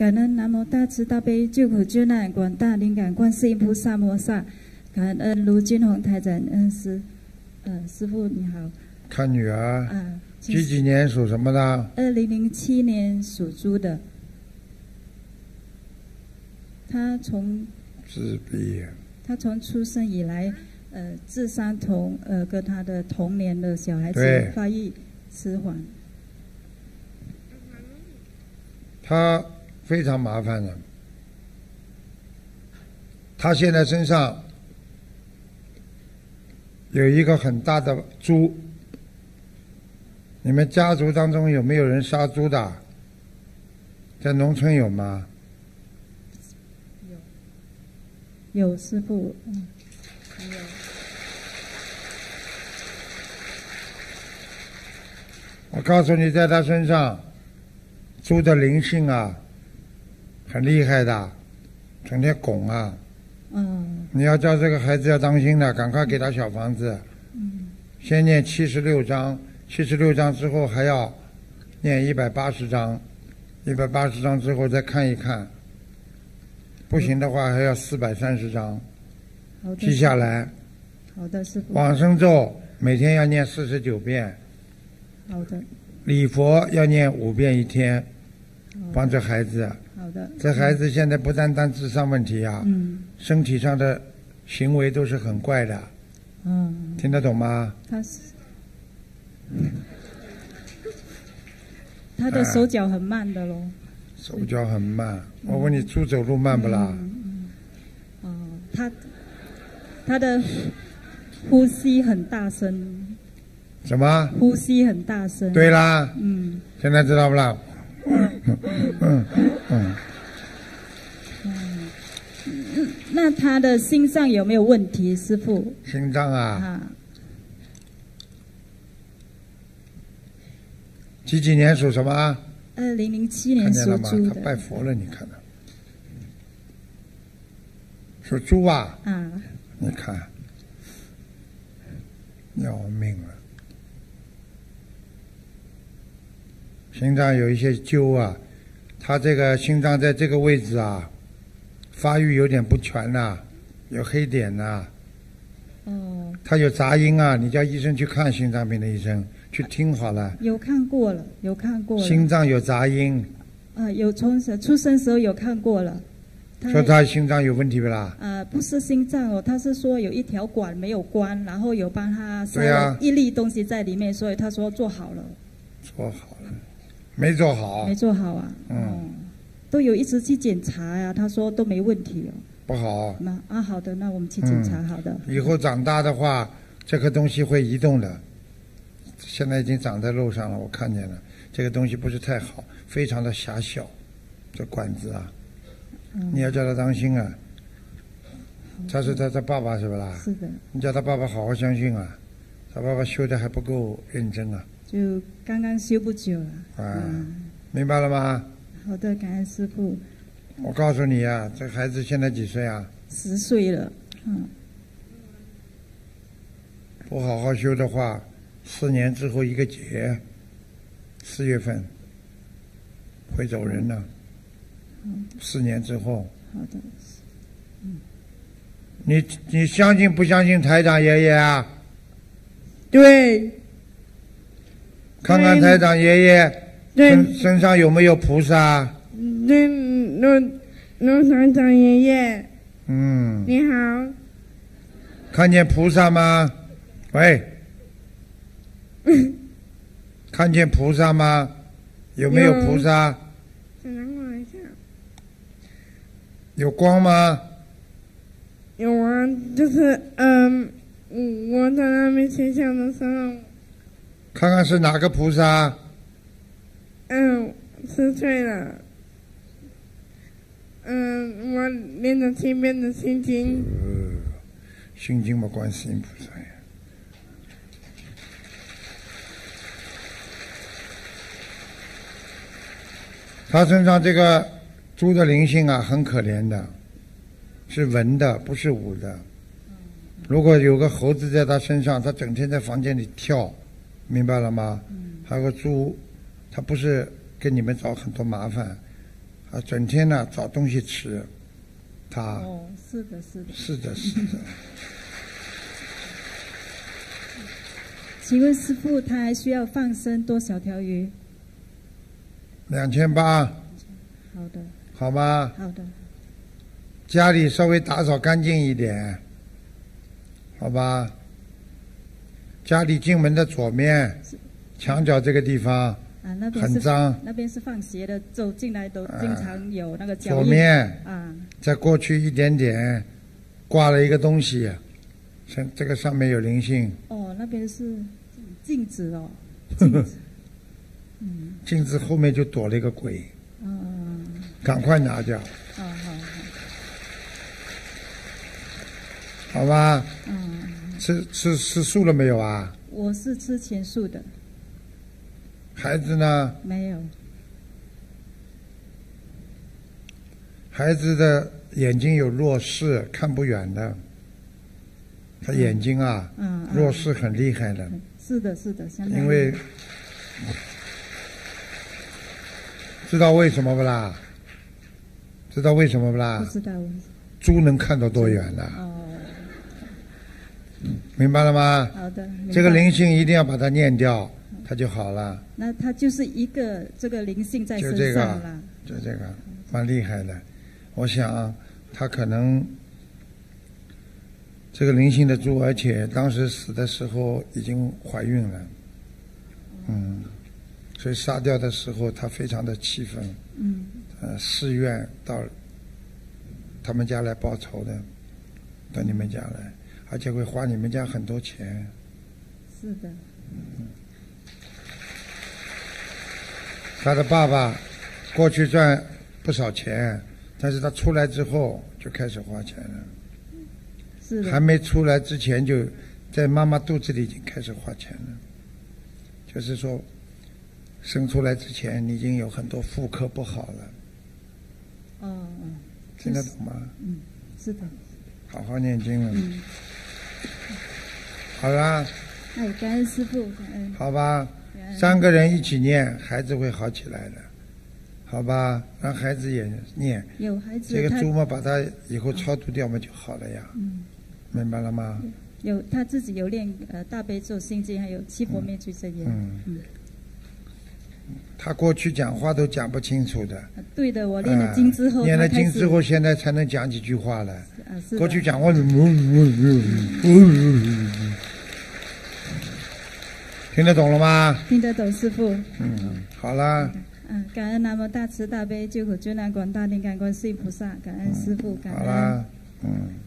感恩南无大慈大悲救苦救难广大灵感观世音菩萨摩诃萨，感恩卢金红台长恩师。呃，师傅你好。看女儿。啊。几几年属什么的？二零零七年属猪的。他从。自闭他从出生以来，呃，智商同呃跟他的童年的小孩子发育迟缓。他。非常麻烦的。他现在身上有一个很大的猪。你们家族当中有没有人杀猪的？在农村有吗？有，有师傅。我告诉你，在他身上，猪的灵性啊。很厉害的，整天拱啊！嗯，你要教这个孩子要当心的，赶快给他小房子。嗯，先念七十六章，七十六章之后还要念一百八十章，一百八十章之后再看一看。不行的话还要四百三十章，记下来。好的，师傅。往生咒每天要念四十九遍。好的。礼佛要念五遍一天，帮助孩子。这孩子现在不单单智商问题呀，身体上的行为都是很怪的。听得懂吗？他是，他的手脚很慢的喽。手脚很慢？我问你，猪走路慢不啦？哦，他他的呼吸很大声。什么？呼吸很大声？对啦。嗯。现在知道不啦？嗯嗯嗯嗯，那他的心脏有没有问题，师傅？心脏啊。几几年属什么？二零零七年属猪的。他拜佛了，你看到？属猪啊。啊。你看，要命了。心脏有一些揪啊，他这个心脏在这个位置啊，发育有点不全呐，有黑点呐。哦。他有杂音啊，你叫医生去看心脏病的医生去听好了。有看过了，有看过了。心脏有杂音。啊，有从出生时候有看过了。说他心脏有问题不啦？啊，不是心脏哦，他是说有一条管没有关，然后有帮他塞了一粒东西在里面，所以他说做好了。做好了。没做好，没做好啊，嗯，都有一直去检查呀，他说都没问题了，不好。那啊，好的，那我们去检查，好的。以后长大的话，这个东西会移动的。现在已经长在路上了，我看见了，这个东西不是太好，非常的狭小，这管子啊，你要叫他当心啊。他是他他爸爸是不啦？是的。你叫他爸爸好好相信啊，他爸爸修的还不够认真啊。就刚刚修不久了，啊，明白了吗？好的，感恩师傅。我告诉你啊，这孩子现在几岁啊？十岁了，嗯。不好好修的话，四年之后一个节，四月份会走人呢。四年之后。好的。嗯。你你相信不相信台长爷爷啊？对。看看台长爷爷身身上有没有菩萨？对，那那台长爷爷，嗯，你好，看见菩萨吗？喂，看见菩萨吗？有没有菩萨？在南一下，有光吗？有啊，就是嗯，我在那边取相的时候。看看是哪个菩萨？嗯，是岁了。嗯，我念的前面的心经。心经观关音菩萨呀。他身上这个猪的灵性啊，很可怜的，是文的，不是武的。如果有个猴子在他身上，他整天在房间里跳。明白了吗？还有个猪，它不是给你们找很多麻烦，啊，整天呢找东西吃，它。哦，是的，是的。是的，是的。请问师傅，他还需要放生多少条鱼？两千八。好的。好吗？好的。家里稍微打扫干净一点，好吧？家里进门的左面，墙角这个地方很脏。那边是放鞋的，走进来都经常有那个脚印。左面。啊。再过去一点点，挂了一个东西，像这个上面有灵性。哦，那边是镜子哦。呵 呵。嗯。镜子后面就躲了一个鬼。哦。赶快拿掉。啊，好好。好吧。嗯。吃吃吃素了没有啊？我是吃全素的。孩子呢？没有。孩子的眼睛有弱视，看不远的。他眼睛啊，弱视很厉害的。是的是的，因为知道为什么不啦？知道为什么不啦？不知道。猪能看到多远呢？明白了吗？好的，这个灵性一定要把它念掉，它就好了。那它就是一个这个灵性在身上了，就这个蛮厉害的。我想，它可能这个灵性的猪，而且当时死的时候已经怀孕了，嗯，所以杀掉的时候它非常的气愤，嗯，呃，寺院到他们家来报仇的，到你们家来。而且会花你们家很多钱。是的。他的爸爸过去赚不少钱，但是他出来之后就开始花钱了。是。还没出来之前，就在妈妈肚子里已经开始花钱了。就是说，生出来之前，你已经有很多妇科不好了。哦哦。听得懂吗？嗯，是的。好好念经了。嗯。好啦。哎，感恩师父。好吧，三个人一起念，孩子会好起来的。好吧，让孩子也念。有孩子，这个猪嘛，把它以后超度掉嘛就好了呀。嗯。明白了吗？有，他自己有练呃大悲咒心经，还有七佛灭罪真言。嗯。他过去讲话都讲不清楚的。对的，我练了经之后，念了经之后，现在才能讲几句话了。过去讲话怎听得懂了吗？听得懂，师傅。嗯，好啦。嗯，感恩南无大慈大悲救苦救难广大灵感观世音菩萨，感恩师傅，感恩。好啦，嗯。